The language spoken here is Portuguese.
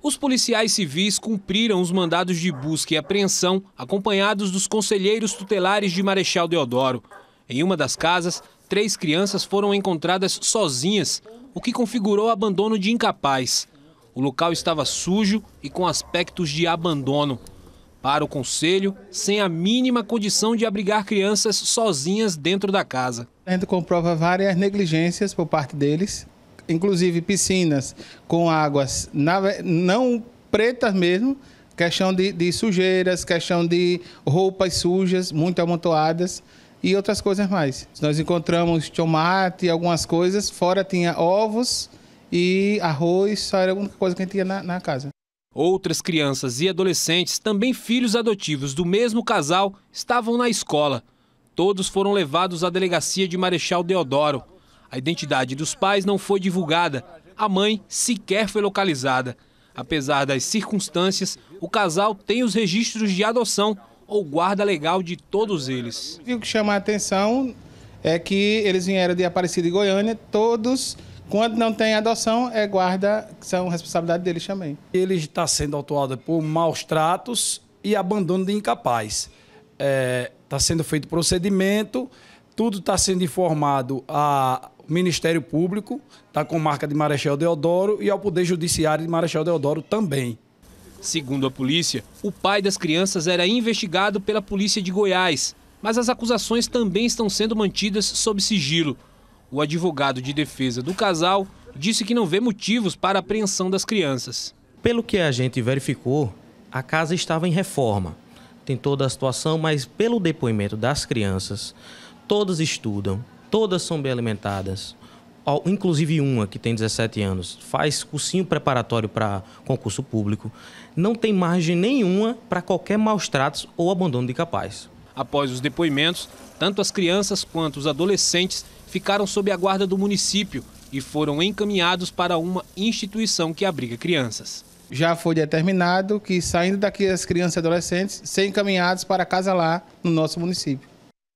Os policiais civis cumpriram os mandados de busca e apreensão, acompanhados dos conselheiros tutelares de Marechal Deodoro. Em uma das casas, três crianças foram encontradas sozinhas, o que configurou abandono de incapaz. O local estava sujo e com aspectos de abandono. Para o conselho, sem a mínima condição de abrigar crianças sozinhas dentro da casa. A gente comprova várias negligências por parte deles, inclusive piscinas com águas na, não pretas mesmo, questão de, de, sujeiras, questão de roupas sujas, muito amontoadas e outras coisas mais. Nós encontramos tomate, e algumas coisas, fora tinha ovos e arroz, só era a única coisa que tinha na, na casa. Outras crianças e adolescentes, também filhos adotivos do mesmo casal, estavam na escola. Todos foram levados à delegacia de Marechal Deodoro. A identidade dos pais não foi divulgada. A mãe sequer foi localizada. Apesar das circunstâncias, o casal tem os registros de adoção ou guarda legal de todos eles. E o que chama a atenção é que eles vieram de Aparecida e Goiânia, todos, quando não tem adoção, é guarda, que são responsabilidade deles também. Ele está sendo autuado por maus tratos e abandono de incapaz. Está é, tá sendo feito procedimento, tudo está sendo informado a, Ministério Público, da tá comarca de Marechal Deodoro, e ao Poder Judiciário de Marechal Deodoro também. Segundo a polícia, o pai das crianças era investigado pela polícia de Goiás, mas as acusações também estão sendo mantidas sob sigilo. O advogado de defesa do casal disse que não vê motivos para a apreensão das crianças. Pelo que a gente verificou, a casa estava em reforma. Tem toda a situação, mas pelo depoimento das crianças, todas estudam, Todas são bem alimentadas. Inclusive uma que tem 17 anos, faz cursinho preparatório para concurso público, não tem margem nenhuma para qualquer maus tratos ou abandono de capaz. Após os depoimentos, tanto as crianças quanto os adolescentes ficaram sob a guarda do município e foram encaminhados para uma instituição que abriga crianças já foi determinado que saindo daqui as crianças e adolescentes sejam encaminhados para casa lá no nosso município.